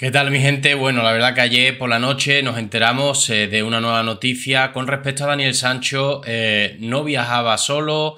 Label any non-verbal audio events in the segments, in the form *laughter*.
¿Qué tal mi gente? Bueno, la verdad que ayer por la noche nos enteramos eh, de una nueva noticia con respecto a Daniel Sancho. Eh, no viajaba solo,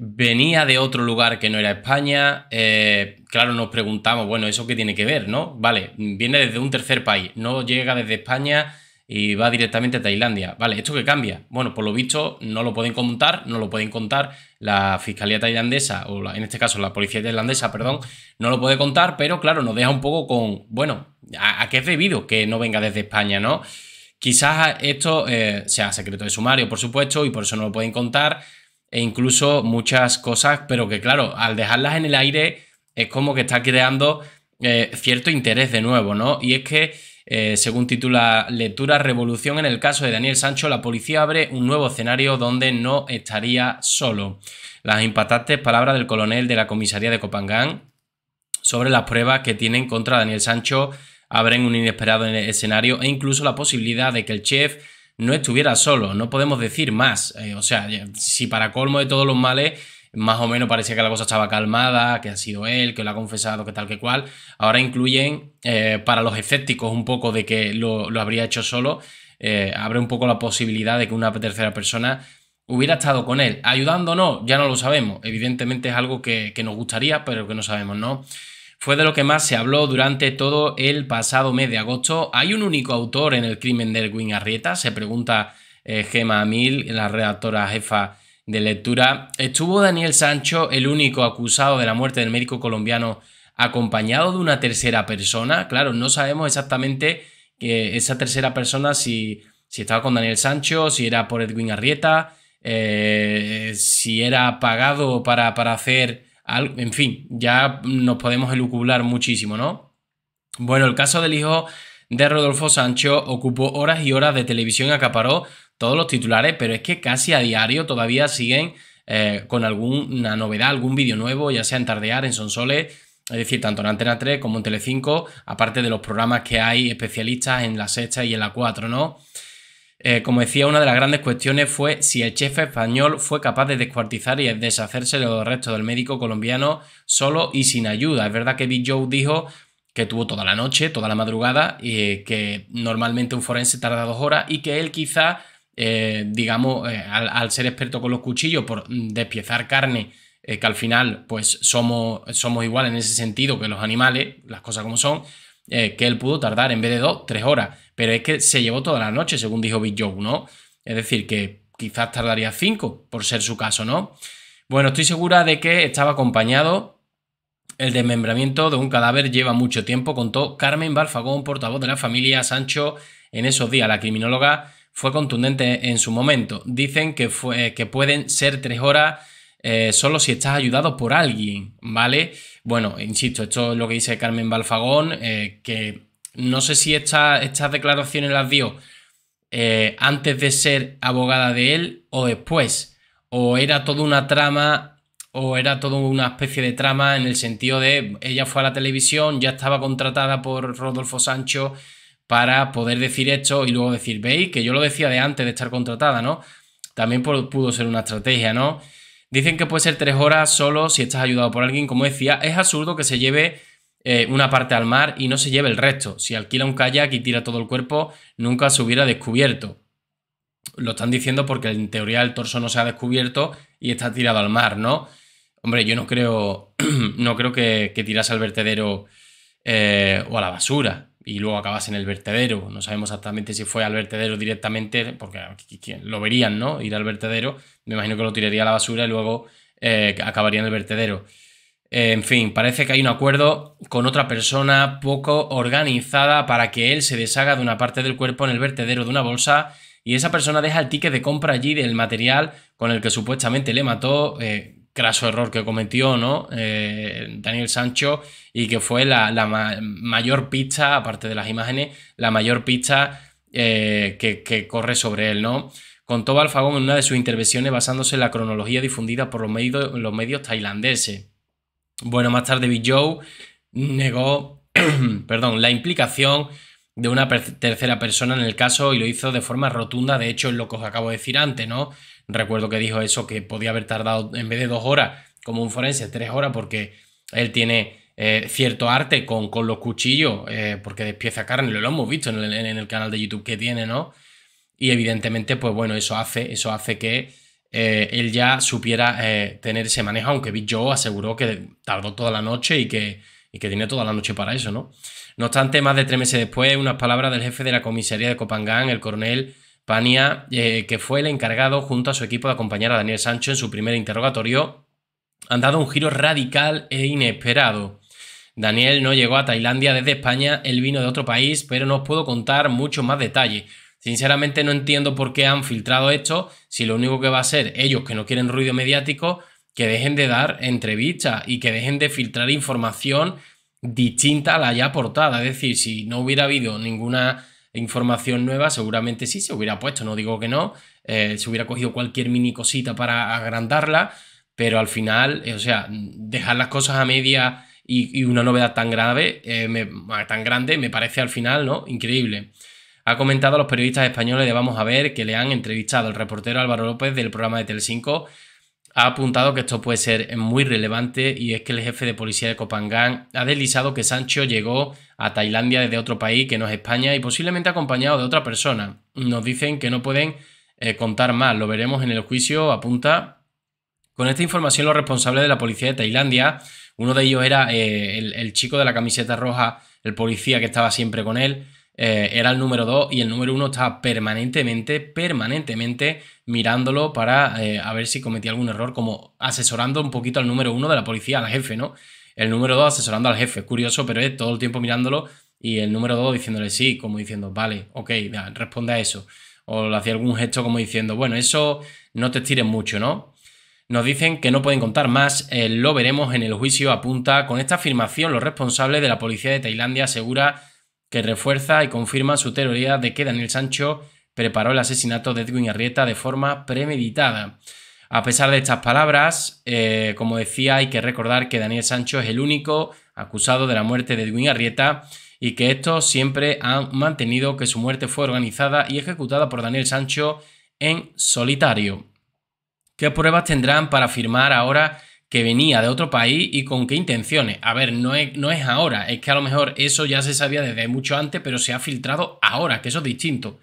venía de otro lugar que no era España. Eh, claro, nos preguntamos, bueno, ¿eso qué tiene que ver, no? Vale, viene desde un tercer país, no llega desde España y va directamente a Tailandia. Vale, ¿esto qué cambia? Bueno, por lo visto no lo pueden contar, no lo pueden contar la Fiscalía tailandesa, o en este caso la Policía tailandesa, perdón, no lo puede contar, pero claro, nos deja un poco con, bueno, ¿a, qué es debido que no venga desde España, no? Quizás esto eh, sea secreto de sumario, por supuesto, y por eso no lo pueden contar, e incluso muchas cosas, pero que claro, al dejarlas en el aire es como que está creando eh, cierto interés de nuevo, ¿no? Y es que eh, según titula Lectura Revolución, en el caso de Daniel Sancho, la policía abre un nuevo escenario donde no estaría solo. Las impactantes palabras del coronel de la comisaría de Copangán sobre las pruebas que tienen contra Daniel Sancho abren un inesperado escenario e incluso la posibilidad de que el chef no estuviera solo. No podemos decir más. Eh, o sea, eh, si para colmo de todos los males más o menos parecía que la cosa estaba calmada, que ha sido él, que lo ha confesado, que tal, que cual. Ahora incluyen, eh, para los escépticos, un poco de que lo, habría hecho solo, eh, abre un poco la posibilidad de que una tercera persona hubiera estado con él. ayudándonos, Ya no lo sabemos. Evidentemente es algo que, nos gustaría, pero que no sabemos, ¿no? Fue de lo que más se habló durante todo el pasado mes de agosto. ¿Hay un único autor en el crimen de Erwin Arrieta? Se pregunta eh, Gema Amil, la redactora jefa de lectura, estuvo Daniel Sancho, el único acusado de la muerte del médico colombiano, acompañado de una tercera persona. Claro, no sabemos exactamente que eh, esa tercera persona si, si estaba con Daniel Sancho, si era por Edwin Arrieta, eh, si era pagado para, para hacer algo. En fin, ya nos podemos elucublar muchísimo, ¿no? Bueno, el caso del hijo de Rodolfo Sancho ocupó horas y horas de televisión y acaparó todos los titulares, pero es que casi a diario todavía siguen eh, con alguna novedad, algún vídeo nuevo, ya sea en Tardear, en Sonsoles, es decir, tanto en Antena 3 como en Telecinco, aparte de los programas que hay especialistas en la sexta y en la 4, ¿no? Eh, como decía, una de las grandes cuestiones fue si el jefe español fue capaz de descuartizar y deshacerse de los restos del médico colombiano solo y sin ayuda. Es verdad que Big Joe dijo que tuvo toda la noche, toda la madrugada, y eh, que normalmente un forense tarda dos horas y que él quizá eh, digamos, eh, al, ser experto con los cuchillos, por mm, despiezar carne, eh, que al final, pues somos, somos iguales en ese sentido que los animales, las cosas como son, que él pudo tardar en vez de dos, tres horas. Pero es que se llevó toda la noche, según dijo Big Joe, ¿no? Es decir, que quizás tardaría cinco, por ser su caso, ¿no? Bueno, estoy segura de que estaba acompañado el desmembramiento de un cadáver lleva mucho tiempo, contó Carmen Balfagón, portavoz de la familia Sancho, en esos días. La criminóloga fue contundente en su momento. Dicen que, fue, que pueden ser tres horas eh, solo si estás ayudado por alguien, ¿vale? Bueno, insisto, esto es lo que dice Carmen Balfagón, eh, que no sé si estas declaraciones las dio eh, antes de ser abogada de él o después, o era toda una trama o era toda una especie de trama en el sentido de ella fue a la televisión, ya estaba contratada por Rodolfo Sancho, para poder decir esto y luego decir, veis, que yo lo decía de antes de estar contratada, ¿no? También pudo ser una estrategia, ¿no? Dicen que puede ser tres horas solo si estás ayudado por alguien. Como decía, es absurdo que se lleve eh, una parte al mar y no se lleve el resto. Si alquila un kayak y tira todo el cuerpo, nunca se hubiera descubierto. Lo están diciendo porque en teoría el torso no se ha descubierto y está tirado al mar, ¿no? Hombre, yo no creo, *clears throat* no creo que, que tirase al vertedero eh, o a la basura y luego acabas en el vertedero. No sabemos exactamente si fue al vertedero directamente, porque lo verían, ¿no? Ir al vertedero. Me imagino que lo tiraría a la basura y luego eh, acabaría en el vertedero. Eh, en fin, parece que hay un acuerdo con otra persona poco organizada para que él se deshaga de una parte del cuerpo en el vertedero de una bolsa y esa persona deja el ticket de compra allí del material con el que supuestamente le mató. Eh, craso error que cometió ¿no? Eh, Daniel Sancho y que fue la, mayor pista, aparte de las imágenes, la mayor pista eh, que, corre sobre él. ¿no? Contó Balfagón en una de sus intervenciones basándose en la cronología difundida por los medios, los medios tailandeses. Bueno, más tarde Big Joe negó *clears throat* perdón, la implicación de una tercera persona en el caso y lo hizo de forma rotunda, de hecho es lo que os acabo de decir antes, ¿no? Recuerdo que dijo eso, que podía haber tardado en vez de dos horas, como un forense, tres horas, porque él tiene eh, cierto arte con, con los cuchillos, eh, porque despieza carne, lo hemos visto en el, en el, canal de YouTube que tiene, ¿no? Y evidentemente, pues bueno, eso hace, eso hace que eh, él ya supiera tener ese manejo, aunque Big Joe aseguró que tardó toda la noche y que, y que tiene toda la noche para eso, ¿no? No obstante, más de tres meses después, unas palabras del jefe de la comisaría de Copangán, el coronel Pania, eh, que fue el encargado junto a su equipo de acompañar a Daniel Sancho en su primer interrogatorio, han dado un giro radical e inesperado. Daniel no llegó a Tailandia desde España, él vino de otro país, pero no os puedo contar mucho más detalle. Sinceramente no entiendo por qué han filtrado esto, si lo único que va a ser ellos que no quieren ruido mediático, que dejen de dar entrevistas y que dejen de filtrar información distinta a la ya aportada. Es decir, si no hubiera habido ninguna información nueva, seguramente sí se hubiera puesto, no digo que no, eh, se hubiera cogido cualquier mini cosita para agrandarla, pero al final, eh, o sea, dejar las cosas a media y, una novedad tan grave, eh, tan grande, me parece al final, ¿no? Increíble. Ha comentado a los periodistas españoles de Vamos a ver que le han entrevistado el reportero Álvaro López del programa de Telecinco ha apuntado que esto puede ser muy relevante y es que el jefe de policía de Copangán ha deslizado que Sancho llegó a Tailandia desde otro país que no es España y posiblemente acompañado de otra persona. Nos dicen que no pueden eh, contar más, lo veremos en el juicio, apunta. Con esta información los responsables de la policía de Tailandia, uno de ellos era eh, el chico de la camiseta roja, el policía que estaba siempre con él, eh, era el número 2 y el número 1 estaba permanentemente, permanentemente mirándolo para eh, a ver si cometía algún error, como asesorando un poquito al número 1 de la policía, al jefe, ¿no? El número 2 asesorando al jefe, curioso, pero es todo el tiempo mirándolo y el número 2 diciéndole sí, como diciendo, vale, ok, responde a eso. O le hacía algún gesto como diciendo, bueno, eso no te estires mucho, ¿no? Nos dicen que no pueden contar más, eh, lo veremos en el juicio, apunta. Con esta afirmación, los responsables de la policía de Tailandia asegura que refuerza y confirma su teoría de que Daniel Sancho preparó el asesinato de Edwin Arrieta de forma premeditada. A pesar de estas palabras, eh, como decía, hay que recordar que Daniel Sancho es el único acusado de la muerte de Edwin Arrieta y que estos siempre han mantenido que su muerte fue organizada y ejecutada por Daniel Sancho en solitario. ¿Qué pruebas tendrán para afirmar ahora que venía de otro país y con qué intenciones. A ver, no es, no es ahora, es que a lo mejor eso ya se sabía desde mucho antes, pero se ha filtrado ahora, que eso es distinto.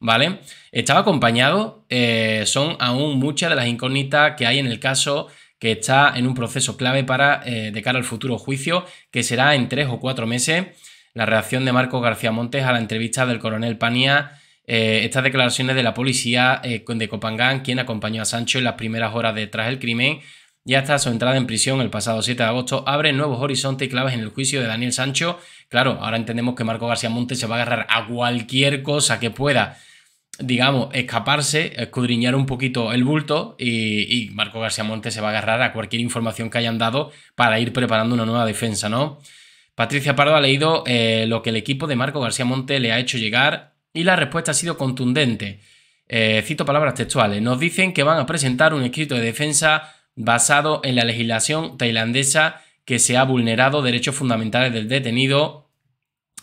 ¿Vale? Estaba acompañado, eh, son aún muchas de las incógnitas que hay en el caso que está en un proceso clave para eh, de cara al futuro juicio, que será en tres o cuatro meses. La reacción de Marco García Montes a la entrevista del coronel Pania, eh, estas declaraciones de la policía de Copangán, quien acompañó a Sancho en las primeras horas detrás del crimen, ya está su entrada en prisión el pasado 7 de agosto abre nuevos horizontes y claves en el juicio de Daniel Sancho. Claro, ahora entendemos que Marco García Monte se va a agarrar a cualquier cosa que pueda, digamos, escaparse, escudriñar un poquito el bulto y, Marco García Monte se va a agarrar a cualquier información que hayan dado para ir preparando una nueva defensa, ¿no? Patricia Pardo ha leído eh, lo que el equipo de Marco García Monte le ha hecho llegar y la respuesta ha sido contundente. Eh, cito palabras textuales. Nos dicen que van a presentar un escrito de defensa basado en la legislación tailandesa que se ha vulnerado derechos fundamentales del detenido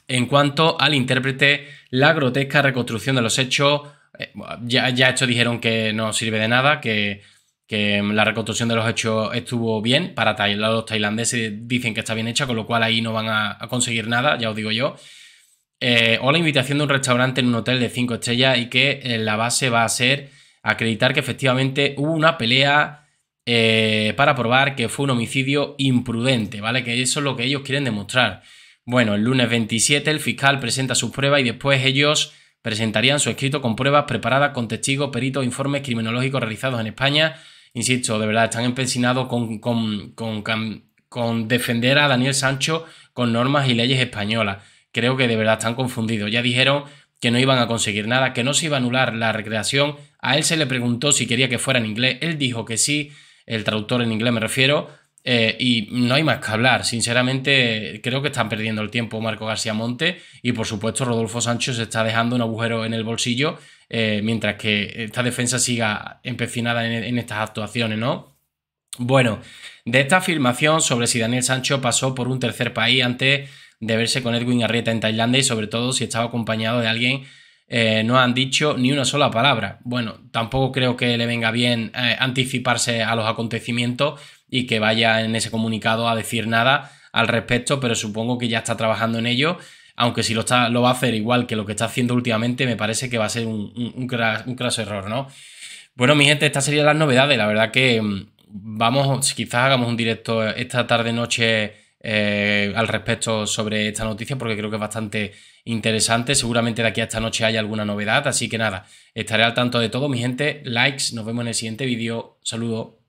en cuanto al intérprete la grotesca reconstrucción de los hechos. Eh, ya, ya esto dijeron que no sirve de nada, que, la reconstrucción de los hechos estuvo bien. Para los tailandeses dicen que está bien hecha, con lo cual ahí no van a, conseguir nada, ya os digo yo. Eh, o la invitación de un restaurante en un hotel de 5 estrellas y que eh, la base va a ser acreditar que efectivamente hubo una pelea eh, para probar que fue un homicidio imprudente, ¿vale? Que eso es lo que ellos quieren demostrar. Bueno, el lunes 27 el fiscal presenta su prueba y después ellos presentarían su escrito con pruebas preparadas con testigos, peritos, informes criminológicos realizados en España. Insisto, de verdad, están empecinados con, con, con, con defender a Daniel Sancho con normas y leyes españolas. Creo que de verdad están confundidos. Ya dijeron que no iban a conseguir nada, que no se iba a anular la recreación. A él se le preguntó si quería que fuera en inglés. Él dijo que sí el traductor en inglés me refiero, eh, y no hay más que hablar. Sinceramente, creo que están perdiendo el tiempo Marco García Monte y, por supuesto, Rodolfo Sancho se está dejando un agujero en el bolsillo eh, mientras que esta defensa siga empecinada en, en, estas actuaciones, ¿no? Bueno, de esta afirmación sobre si Daniel Sancho pasó por un tercer país antes de verse con Edwin Arrieta en Tailandia y sobre todo si estaba acompañado de alguien eh, no han dicho ni una sola palabra. Bueno, tampoco creo que le venga bien eh, anticiparse a los acontecimientos y que vaya en ese comunicado a decir nada al respecto, pero supongo que ya está trabajando en ello. Aunque si lo, está, lo va a hacer igual que lo que está haciendo últimamente, me parece que va a ser un, un, un error, ¿no? Bueno, mi gente, estas serían las novedades. La verdad que mm, vamos, quizás hagamos un directo esta tarde-noche eh, al respecto sobre esta noticia porque creo que es bastante interesante. Seguramente de aquí a esta noche hay alguna novedad, así que nada, estaré al tanto de todo. Mi gente, likes, nos vemos en el siguiente vídeo. Saludos.